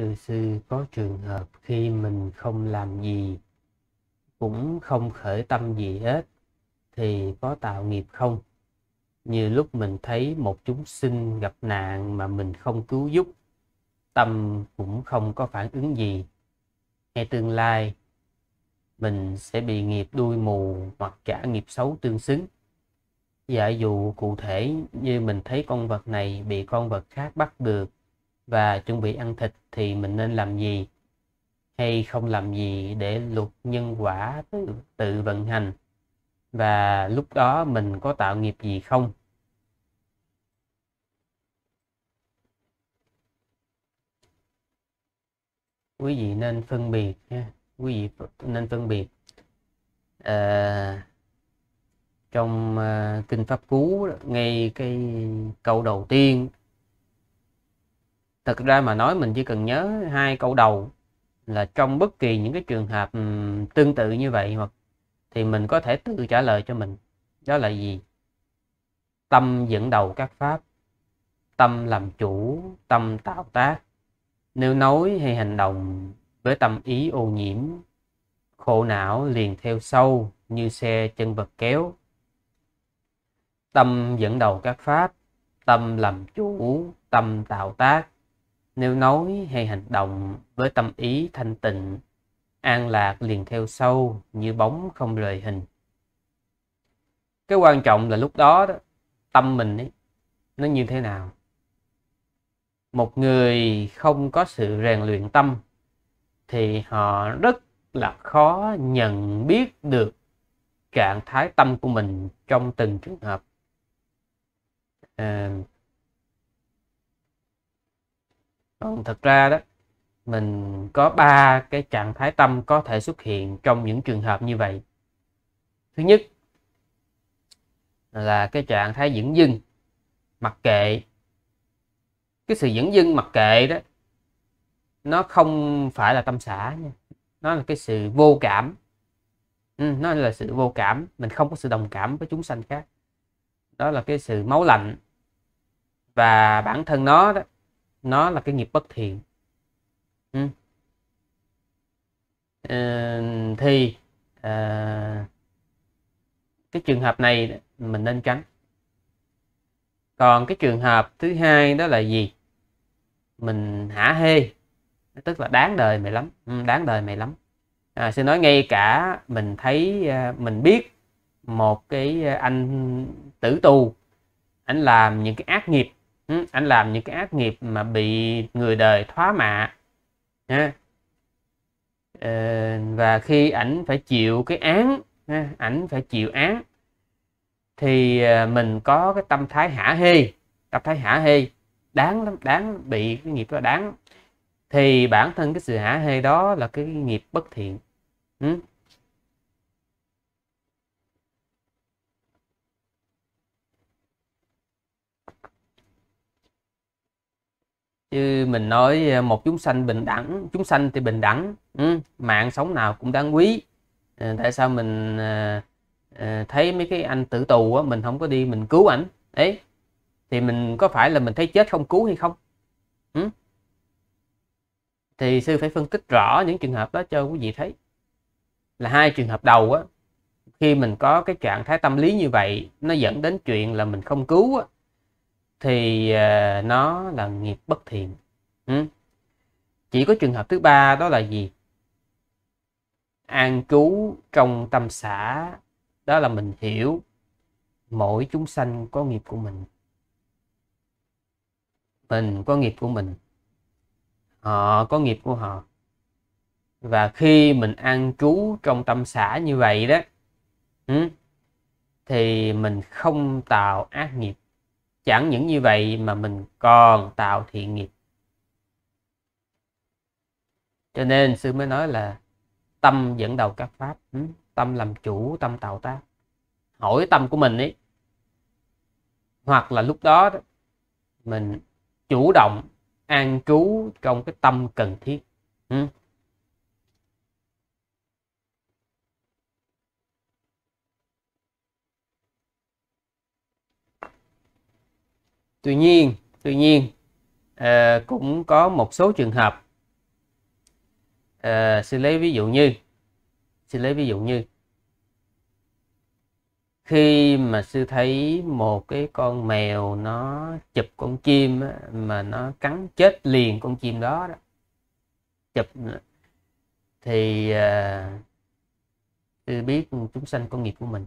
từ sư có trường hợp khi mình không làm gì cũng không khởi tâm gì hết thì có tạo nghiệp không như lúc mình thấy một chúng sinh gặp nạn mà mình không cứu giúp tâm cũng không có phản ứng gì hay tương lai mình sẽ bị nghiệp đuôi mù hoặc cả nghiệp xấu tương xứng giả dụ cụ thể như mình thấy con vật này bị con vật khác bắt được và chuẩn bị ăn thịt thì mình nên làm gì hay không làm gì để luật nhân quả tự, tự vận hành và lúc đó mình có tạo nghiệp gì không quý vị nên phân biệt nha quý vị nên phân biệt à, trong uh, kinh pháp cú ngay cái câu đầu tiên thực ra mà nói mình chỉ cần nhớ hai câu đầu là trong bất kỳ những cái trường hợp tương tự như vậy mà thì mình có thể tự trả lời cho mình đó là gì tâm dẫn đầu các pháp tâm làm chủ tâm tạo tác nếu nói hay hành động với tâm ý ô nhiễm khổ não liền theo sâu như xe chân vật kéo tâm dẫn đầu các pháp tâm làm chủ tâm tạo tác nếu nói hay hành động với tâm ý thanh tịnh an lạc liền theo sâu như bóng không rời hình cái quan trọng là lúc đó, đó tâm mình ấy, nó như thế nào một người không có sự rèn luyện tâm thì họ rất là khó nhận biết được trạng thái tâm của mình trong từng trường hợp à, Vâng, thực ra đó mình có ba cái trạng thái tâm có thể xuất hiện trong những trường hợp như vậy thứ nhất là cái trạng thái dưỡng dưng mặc kệ cái sự dẫn dưng mặc kệ đó nó không phải là tâm xã nha nó là cái sự vô cảm ừ, nó là sự vô cảm mình không có sự đồng cảm với chúng sanh khác đó là cái sự máu lạnh và bản thân nó đó nó là cái nghiệp bất thiện ừ. Ờ, thì à, cái trường hợp này mình nên tránh còn cái trường hợp thứ hai đó là gì mình hả hê tức là đáng đời mày lắm ừ, đáng đời mày lắm à, xin nói ngay cả mình thấy ờ, mình biết một cái anh tử tù anh làm những cái ác nghiệp Ừ, anh làm những cái ác nghiệp mà bị người đời thoá mạ ha. Ờ, và khi ảnh phải chịu cái án ảnh phải chịu án thì ờ, mình có cái tâm thái hả hê tâm thái hả hê đáng lắm đáng bị cái nghiệp đó đáng thì bản thân cái sự hả hê đó là cái nghiệp bất thiện ừ. chứ mình nói ờ, một chúng sanh bình đẳng chúng sanh thì bình đẳng ừ, mạng sống nào cũng đáng quý à, tại sao mình à, thấy mấy cái anh tử tù á, mình không có đi mình cứu ảnh ấy thì mình có phải là mình thấy chết không cứu hay không ừ? thì sư phải phân tích rõ những trường hợp đó cho quý vị thấy là hai trường hợp đầu á khi mình có cái trạng thái tâm lý như vậy nó dẫn đến chuyện là mình không cứu á, thì à, nó là nghiệp bất thiện ừ. chỉ có trường hợp thứ ba đó là gì an trú trong tâm xã đó là mình hiểu mỗi chúng sanh có nghiệp của mình mình có nghiệp của mình họ có nghiệp của họ và khi mình an trú trong tâm xã như vậy đó ừ, thì mình không tạo ác nghiệp chẳng những như vậy mà mình còn tạo thiện nghiệp cho nên sư mới nói là tâm dẫn đầu các pháp ừ, tâm làm chủ tâm tạo tác hỏi tâm của mình ấy hoặc là lúc đó mình chủ động an trú trong cái tâm cần thiết ừ. tuy nhiên tuy nhiên à, cũng có một số trường hợp à, xin lấy ví dụ như xin lấy ví dụ như khi mà sư thấy một cái con mèo nó chụp con chim á, mà nó cắn chết liền con chim đó, đó. chụp thì à, sư biết chúng sanh con nghiệp của mình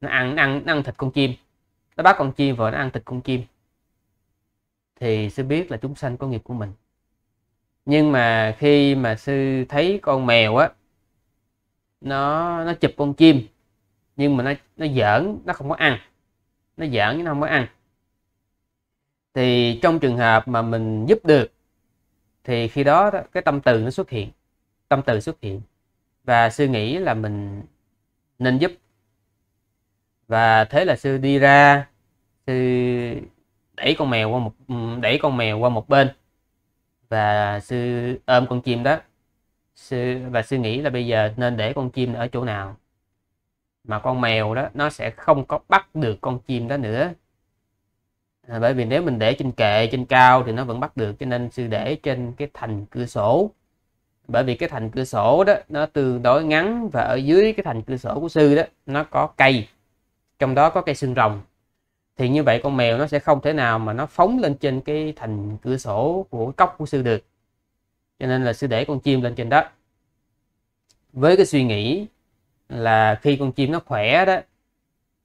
nó ăn ăn ăn thịt con chim nó bắt con chim và nó ăn thịt con chim thì sư biết là chúng sanh có nghiệp của mình nhưng mà khi mà sư thấy con mèo á nó nó chụp con chim nhưng mà nó nó giỡn nó không có ăn nó giỡn nó không có ăn thì trong trường hợp mà mình giúp được thì khi đó cái tâm từ nó xuất hiện tâm từ xuất hiện và sư nghĩ là mình nên giúp và thế là sư đi ra sư đẩy con mèo qua một ừ, đẩy con mèo qua một bên và sư ôm con chim đó sư và sư nghĩ là bây giờ nên để con chim ở chỗ nào mà con mèo đó nó sẽ không có bắt được con chim đó nữa à, bởi vì nếu mình để trên kệ trên cao thì nó vẫn bắt được cho nên sư để trên cái thành cửa sổ bởi vì cái thành cửa sổ đó nó tương đối ngắn và ở dưới cái thành cửa sổ của sư đó nó có cây trong đó có cây xương rồng thì như vậy con mèo nó sẽ không thể nào mà nó phóng lên trên cái thành cửa sổ của cốc của sư được cho nên là sư để con chim lên trên đó với cái suy nghĩ là khi con chim nó khỏe đó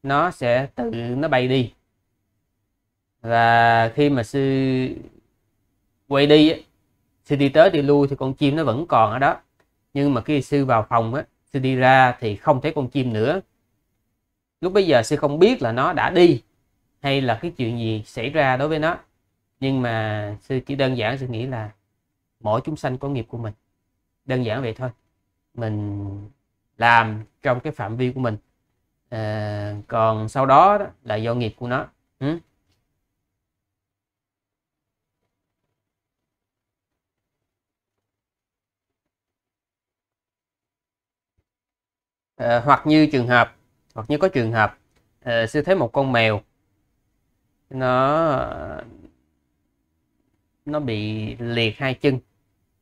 nó sẽ tự nó bay đi và khi mà sư quay đi sư đi tới đi lui thì con chim nó vẫn còn ở đó nhưng mà khi sư vào phòng á sư đi ra thì không thấy con chim nữa lúc bây giờ sư không biết là nó đã đi hay là cái chuyện gì xảy ra đối với nó nhưng mà sư chỉ đơn giản sư nghĩ là mỗi chúng sanh có nghiệp của mình đơn giản vậy thôi mình làm trong cái phạm vi của mình à, còn sau đó, đó là do nghiệp của nó ừ? à, hoặc như trường hợp hoặc như có trường hợp à, sư thấy một con mèo nó nó bị liệt hai chân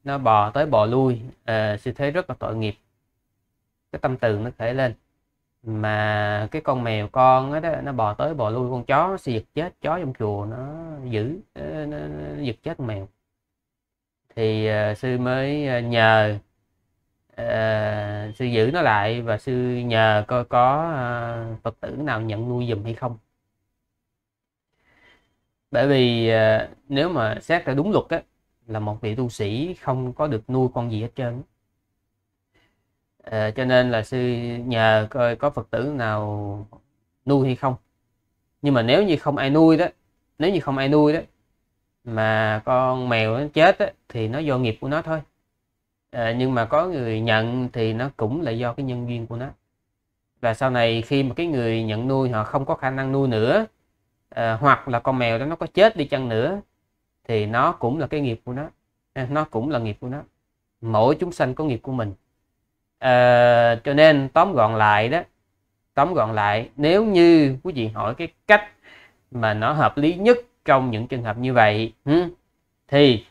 nó bò tới bò lui à, ờ, sư thế rất là tội nghiệp cái tâm từ nó khởi lên mà cái con mèo con đó, nó bò tới bò lui con chó nó sẽ giật chết chó trong chùa nó giữ nó, ờ, nó, nó giật chết con mèo thì uh, sư mới nhờ uh, sư giữ nó lại và sư nhờ coi có uh, phật tử nào nhận nuôi giùm hay không bởi vì ờ, nếu mà xét ra đúng luật á, là một vị tu sĩ không có được nuôi con gì hết trơn à, cho nên là sư nhờ coi có phật tử nào nuôi hay không nhưng mà nếu như không ai nuôi đó nếu như không ai nuôi đó mà con mèo nó chết đó, thì nó do nghiệp của nó thôi à, nhưng mà có người nhận thì nó cũng là do cái nhân duyên của nó và sau này khi mà cái người nhận nuôi họ không có khả năng nuôi nữa Ờ, hoặc là con mèo đó nó có chết đi chăng nữa thì nó cũng là cái nghiệp của nó ờ, nó cũng là nghiệp của nó mỗi chúng sanh có nghiệp của mình à, cho nên tóm gọn lại đó tóm gọn lại nếu như quý vị hỏi cái cách mà nó hợp lý nhất trong những trường hợp như vậy thì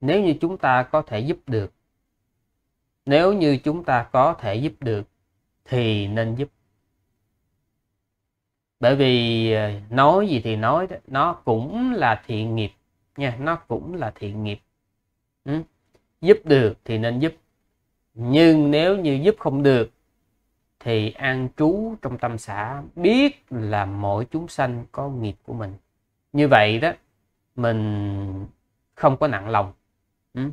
nếu như chúng ta có thể giúp được nếu như chúng ta có thể giúp được thì nên giúp bởi vì ờ, nói gì thì nói nó cũng là thiện nghiệp nha nó cũng là thiện nghiệp ừ. giúp được thì nên giúp nhưng nếu như giúp không được thì an trú trong tâm xã biết là mỗi chúng sanh có nghiệp của mình như vậy đó mình không có nặng lòng ừ.